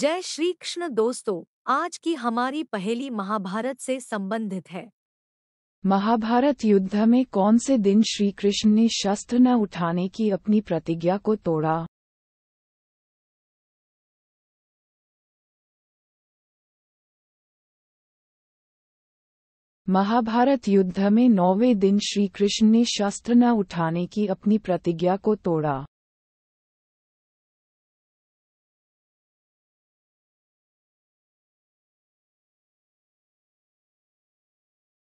जय श्री कृष्ण दोस्तों आज की हमारी पहली महाभारत से संबंधित है महाभारत युद्ध में कौन से दिन श्री कृष्ण ने शस्त्र न उठाने की अपनी प्रतिज्ञा को तोड़ा महाभारत युद्ध में नौवे दिन श्री कृष्ण ने शस्त्र न उठाने की अपनी प्रतिज्ञा को तोड़ा